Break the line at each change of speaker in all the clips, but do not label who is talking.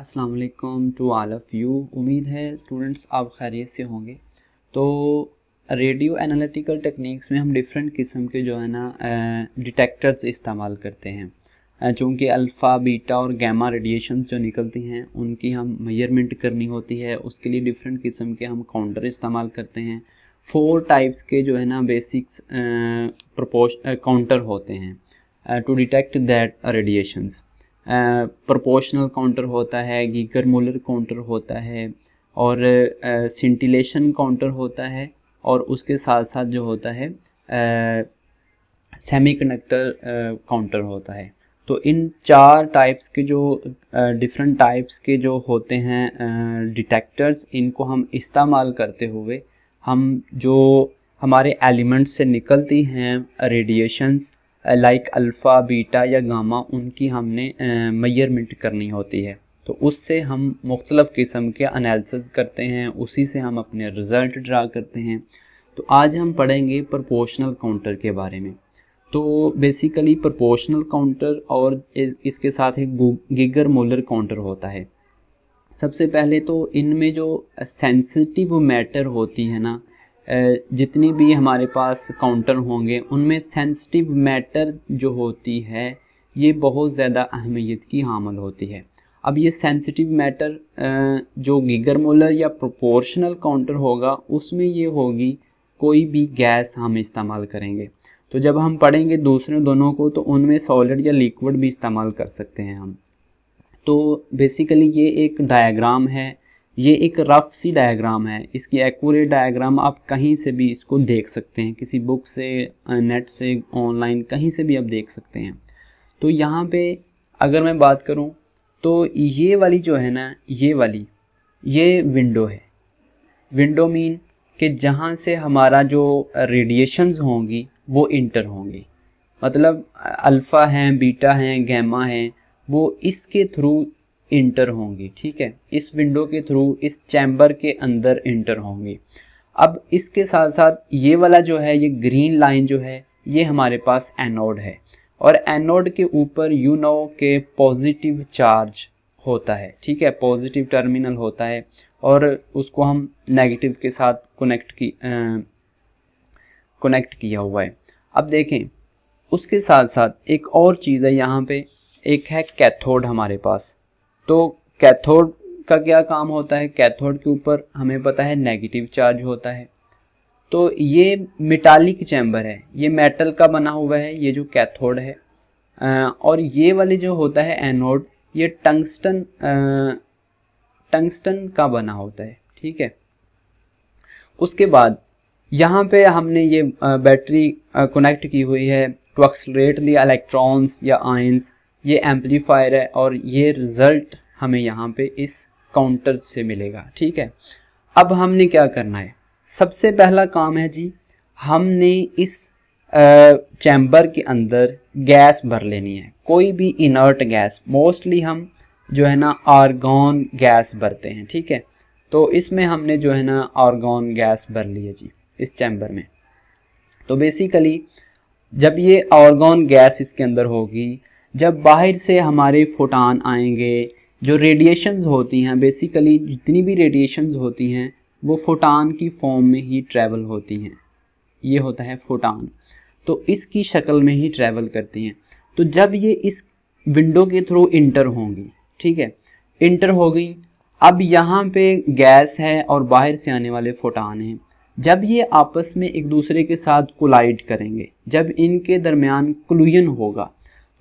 अस्सलाम वालेकुम to all of you उम्मीद है स्टूडेंट्स आप खैरियत से होंगे तो रेडियो एनालिटिकल टेक्निक्स में हम डिफरेंट किस्म के जो है ना डिटेक्टर्स इस्तेमाल करते हैं चूँकि अल्फ़ा बीटा और गैमा रेडिएशन जो निकलती हैं उनकी हम मेजरमेंट करनी होती है उसके लिए डिफरेंट किस्म के हम काउंटर इस्तेमाल करते हैं फोर टाइप्स के जो है ना बेसिक्स प्रपोश काउंटर होते हैं to detect that radiations proportional counter होता है गीगर मूलर काउंटर होता है और सिंटिलेशन काउंटर होता है और उसके साथ साथ जो होता है सेमीकंडक्टर काउंटर होता है तो इन चार टाइप्स के जो डिफरेंट टाइप्स के जो होते हैं डिटेक्टर्स इनको हम इस्तेमाल करते हुए हम जो हमारे एलिमेंट्स से निकलती हैं रेडिएशंस लाइक अल्फ़ा बीटा या गामा उनकी हमने मैयरमेंट करनी होती है तो उससे हम मुख्तलफ़ किस्म के अनालिसिस करते हैं उसी से हम अपने रिज़ल्ट ड्रा करते हैं तो आज हम पढ़ेंगे प्रोपोर्शनल काउंटर के बारे में तो बेसिकली प्रोपोर्शनल काउंटर और इसके साथ एक गिगर मोलर काउंटर होता है सबसे पहले तो इनमें जो सेंसिटिव मैटर होती है ना जितनी भी हमारे पास काउंटर होंगे उनमें सेंसिटिव मैटर जो होती है ये बहुत ज़्यादा अहमियत की हामल होती है अब ये सेंसिटिव मैटर जो गिगर मोलर या प्रोपोर्शनल काउंटर होगा उसमें ये होगी कोई भी गैस हम इस्तेमाल करेंगे तो जब हम पढ़ेंगे दूसरे दोनों को तो उनमें सॉलिड या लिक्विड भी इस्तेमाल कर सकते हैं हम तो बेसिकली ये एक डायग्राम है ये एक रफ सी डायग्राम है इसकी एक्यूरेट डायग्राम आप कहीं से भी इसको देख सकते हैं किसी बुक से नेट से ऑनलाइन कहीं से भी आप देख सकते हैं तो यहाँ पे अगर मैं बात करूँ तो ये वाली जो है ना ये वाली ये विंडो है विंडो मीन कि जहाँ से हमारा जो रेडिएशंस होंगी वो इंटर होंगी मतलब अल्फ़ा हैं बीटा हैं गैमा हैं वो इसके थ्रू इंटर होंगी ठीक है इस विंडो के थ्रू इस चैम्बर के अंदर इंटर होंगी अब इसके साथ साथ ये वाला जो है ये ग्रीन लाइन जो है ये हमारे पास एनोड है और एनोड के ऊपर यू नो के पॉजिटिव चार्ज होता है ठीक है पॉजिटिव टर्मिनल होता है और उसको हम नेगेटिव के साथ कनेक्ट की कनेक्ट किया हुआ है अब देखें उसके साथ साथ एक और चीज़ है यहाँ पे एक है कैथोड हमारे पास तो कैथोड का क्या काम होता है कैथोड के ऊपर हमें पता है नेगेटिव चार्ज होता है तो ये मेटालिक चैम्बर है ये मेटल का बना हुआ है ये जो कैथोड है और ये वाले जो होता है एनोड ये टंगस्टन टंगस्टन का बना होता है ठीक है उसके बाद यहाँ पे हमने ये बैटरी कनेक्ट की हुई है टू एक्सलेट दी इलेक्ट्रॉन्स या आइंस ये एम्पलीफायर है और ये रिजल्ट हमें यहाँ पे इस काउंटर से मिलेगा ठीक है अब हमने क्या करना है सबसे पहला काम है जी हमने इस चैम्बर के अंदर गैस भर लेनी है कोई भी इनर्ट गैस मोस्टली हम जो है ना आर्गन गैस भरते हैं ठीक है तो इसमें हमने जो है ना आर्गन गैस भर ली है जी इस चैम्बर में तो बेसिकली जब ये आर्गन गैस इसके अंदर होगी जब बाहर से हमारे फोटान आएंगे जो रेडिएशंस होती हैं बेसिकली जितनी भी रेडिएशंस होती हैं वो फोटान की फॉर्म में ही ट्रैवल होती हैं ये होता है फोटान तो इसकी शक्ल में ही ट्रैवल करती हैं तो जब ये इस विंडो के थ्रू इंटर होंगी ठीक है इंटर हो गई अब यहाँ पे गैस है और बाहर से आने वाले फोटान हैं जब ये आपस में एक दूसरे के साथ कोलाइड करेंगे जब इनके दरमियान क्लूजन होगा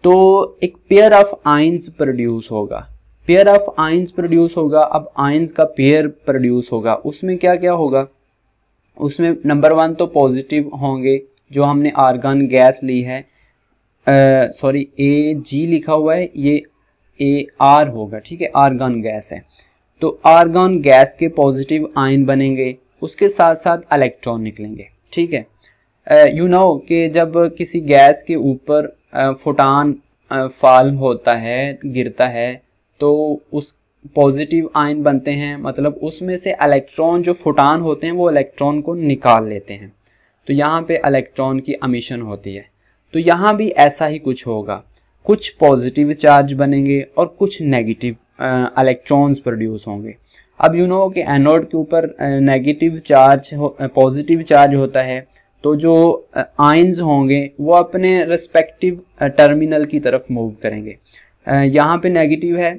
तो एक पेयर ऑफ आइंस प्रोड्यूस होगा पेयर ऑफ आइंस प्रोड्यूस होगा अब आइंस का पेयर प्रोड्यूस होगा उसमें क्या क्या होगा उसमें नंबर वन तो पॉजिटिव होंगे जो हमने आर्गन गैस ली है सॉरी ए जी लिखा हुआ है ये ए आर होगा ठीक है आर्गन गैस है तो आर्गन गैस के पॉजिटिव आयन बनेंगे उसके साथ साथ इलेक्ट्रॉन निकलेंगे ठीक है यू नो you know, कि जब किसी गैस के ऊपर फोटान फॉल होता है गिरता है तो उस पॉजिटिव आयन बनते हैं मतलब उसमें से इलेक्ट्रॉन जो फुटान होते हैं वो इलेक्ट्रॉन को निकाल लेते हैं तो यहाँ पे इलेक्ट्रॉन की अमीशन होती है तो यहाँ भी ऐसा ही कुछ होगा कुछ पॉजिटिव चार्ज बनेंगे और कुछ नेगेटिव इलेक्ट्रॉन्स प्रोड्यूस होंगे अब यू नो कि एनोड के ऊपर नेगेटिव चार्ज पॉजिटिव चार्ज होता है तो जो आइंस होंगे वो अपने रिस्पेक्टिव टर्मिनल की तरफ मूव करेंगे यहाँ पे नेगेटिव है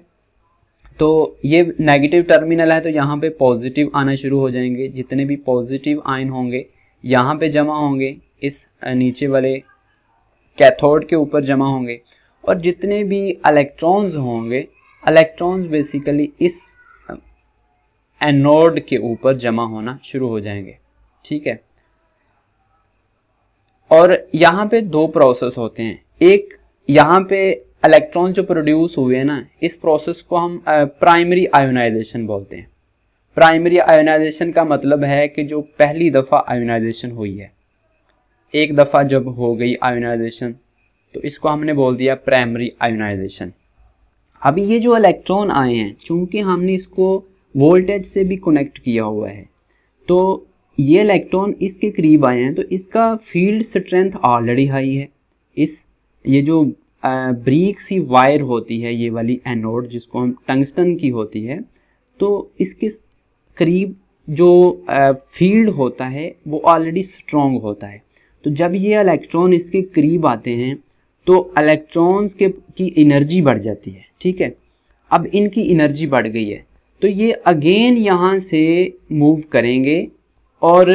तो ये नेगेटिव टर्मिनल है तो यहाँ पे पॉजिटिव आना शुरू हो जाएंगे जितने भी पॉजिटिव आयन होंगे यहाँ पे जमा होंगे इस नीचे वाले कैथोड के ऊपर जमा होंगे और जितने भी इलेक्ट्रॉन्स होंगे इलेक्ट्रॉन्स बेसिकली इस एनोड के ऊपर जमा होना शुरू हो जाएंगे ठीक है और यहाँ पे दो प्रोसेस होते हैं एक यहाँ पे इलेक्ट्रॉन जो प्रोड्यूस हुए हैं ना इस प्रोसेस को हम प्राइमरी आयोनाइजेशन बोलते हैं प्राइमरी आयोनाइजेशन का मतलब है कि जो पहली दफ़ा आयोनाइजेशन हुई है एक दफ़ा जब हो गई आयोनाइजेशन तो इसको हमने बोल दिया प्राइमरी आयोनाइजेशन अभी ये जो इलेक्ट्रॉन आए हैं चूँकि हमने इसको वोल्टेज से भी कनेक्ट किया हुआ है तो ये इलेक्ट्रॉन इसके करीब आए हैं तो इसका फील्ड स्ट्रेंथ ऑलरेडी हाई है इस ये जो ब्रीक सी वायर होती है ये वाली एनोड जिसको हम टंगस्टन की होती है तो इसके करीब जो फील्ड होता है वो ऑलरेडी स्ट्रॉन्ग होता है तो जब ये इलेक्ट्रॉन इसके करीब आते हैं तो इलेक्ट्रॉन्स के की एनर्जी बढ़ जाती है ठीक है अब इनकी एनर्जी बढ़ गई है तो ये अगेन यहाँ से मूव करेंगे और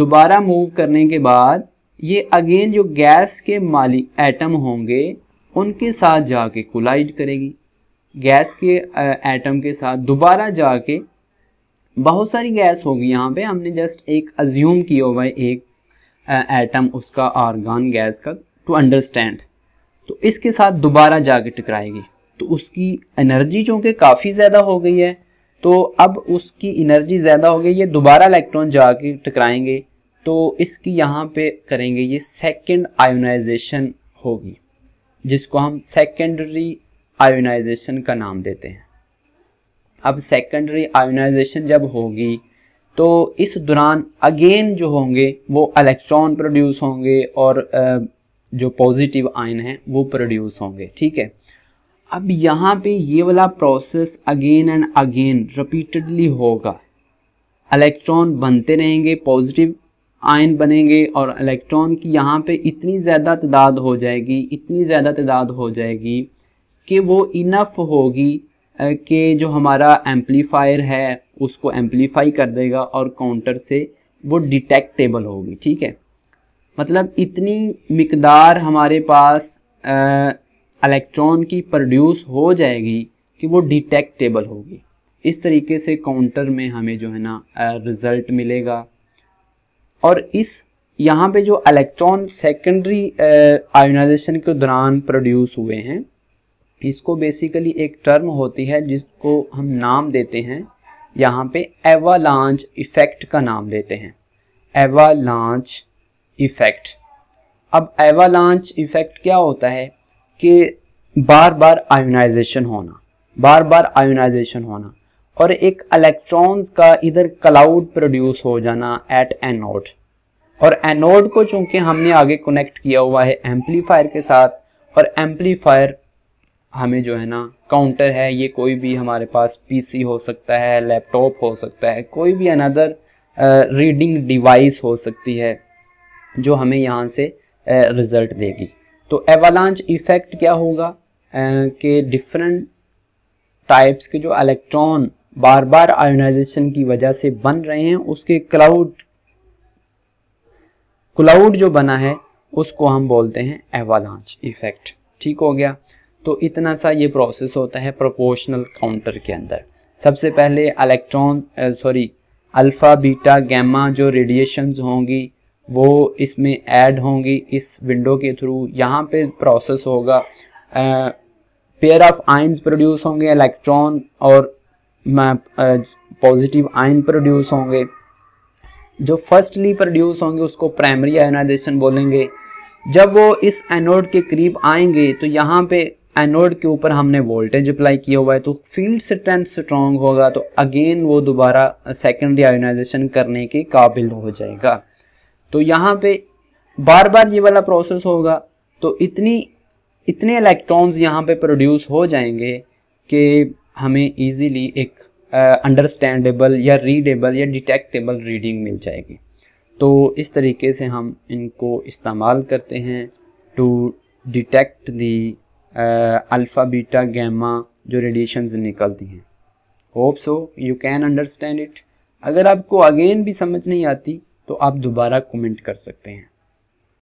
दोबारा मूव करने के बाद ये अगेन जो गैस के माली एटम होंगे उनके साथ जाके कोलाइड करेगी गैस के एटम के साथ दोबारा जाके बहुत सारी गैस होगी यहाँ पे हमने जस्ट एक अज्यूम किया हुआ है एक एटम उसका आर्गान गैस का टू अंडरस्टैंड तो इसके साथ दोबारा जाके टकराएगी तो उसकी एनर्जी चूँकि काफ़ी ज़्यादा हो गई है तो अब उसकी एनर्जी ज़्यादा हो गई ये दोबारा इलेक्ट्रॉन जाके टकराएंगे तो इसकी यहाँ पे करेंगे ये सेकेंड आयोनाइजेशन होगी जिसको हम सेकेंडरी आयोनाइजेशन का नाम देते हैं अब सेकेंडरी आयोनाइजेशन जब होगी तो इस दौरान अगेन जो होंगे वो इलेक्ट्रॉन प्रोड्यूस होंगे और जो पॉजिटिव आयन है वो प्रोड्यूस होंगे ठीक है अब यहाँ पे ये वाला process again and again repeatedly होगा इलेक्ट्रॉन बनते रहेंगे पॉजिटिव आयन बनेंगे और इलेक्ट्रॉन की यहाँ पे इतनी ज़्यादा तादाद हो जाएगी इतनी ज़्यादा तादाद हो जाएगी कि वो इनफ होगी कि जो हमारा एम्पलीफायर है उसको एम्पलीफाई कर देगा और काउंटर से वो डिटेक्टेबल होगी ठीक है मतलब इतनी मकदार हमारे पास इलेक्ट्रॉन की प्रोड्यूस हो जाएगी कि वो डिटेक्टेबल होगी इस तरीके से काउंटर में हमें जो है ना रिज़ल्ट मिलेगा और इस यहाँ पे जो इलेक्ट्रॉन सेकेंडरी आयोनाइजेशन के दौरान प्रोड्यूस हुए हैं इसको बेसिकली एक टर्म होती है जिसको हम नाम देते हैं यहाँ पे एवालांच इफ़ेक्ट का नाम देते हैं एवालांच इफ़ेक्ट अब एवालांच इफ़ेक्ट क्या होता है कि बार बार आयोनाइजेशन होना बार बार आयोनाइजेशन होना और एक इलेक्ट्रॉन्स का इधर क्लाउड प्रोड्यूस हो जाना एट एनोड और एनोड को चूंकि हमने आगे कनेक्ट किया हुआ है एम्पलीफायर के साथ और एम्पलीफायर हमें जो है ना काउंटर है ये कोई भी हमारे पास पीसी हो सकता है लैपटॉप हो सकता है कोई भी अनदर रीडिंग डिवाइस हो सकती है जो हमें यहाँ से रिज़ल्ट uh, देगी तो एवलांच इफ़ेक्ट क्या होगा uh, कि डिफरेंट टाइप्स के जो इलेक्ट्रॉन बार बार आयोनाइजेशन की वजह से बन रहे हैं उसके क्लाउड क्लाउड जो बना है उसको हम बोलते हैं एवालांच इफेक्ट ठीक हो गया तो इतना सा ये प्रोसेस होता है प्रोपोर्शनल काउंटर के अंदर सबसे पहले electron sorry alpha beta gamma जो रेडिएशंस होंगी वो इसमें ऐड होंगी इस विंडो के थ्रू यहाँ पे प्रोसेस होगा पेयर ऑफ आइंस प्रोड्यूस होंगे इलेक्ट्रॉन और पॉजिटिव आयन प्रोड्यूस होंगे जो फर्स्टली प्रोड्यूस होंगे उसको प्राइमरी आयनाइजेशन बोलेंगे जब वो इस एनोड के करीब आएंगे तो यहाँ पे एनोड के ऊपर हमने वोल्टेज अप्लाई किया हुआ है तो फील्ड स्ट्रेंथ स्ट्रॉन्ग होगा तो अगेन वो दोबारा सेकेंडरी आयोनाइजेशन करने के काबिल हो जाएगा तो यहाँ पे बार बार ये वाला प्रोसेस होगा तो इतनी इतने इलेक्ट्रॉन्स यहाँ पे प्रोड्यूस हो जाएंगे कि हमें इजीली एक अंडरस्टैंडेबल uh, या रीडेबल या डिटेक्टेबल रीडिंग मिल जाएगी तो इस तरीके से हम इनको इस्तेमाल करते हैं to detect the alpha beta gamma जो रेडिएशन निकलती हैं hope so you can understand it अगर आपको अगेन भी समझ नहीं आती तो आप दोबारा कमेंट कर सकते हैं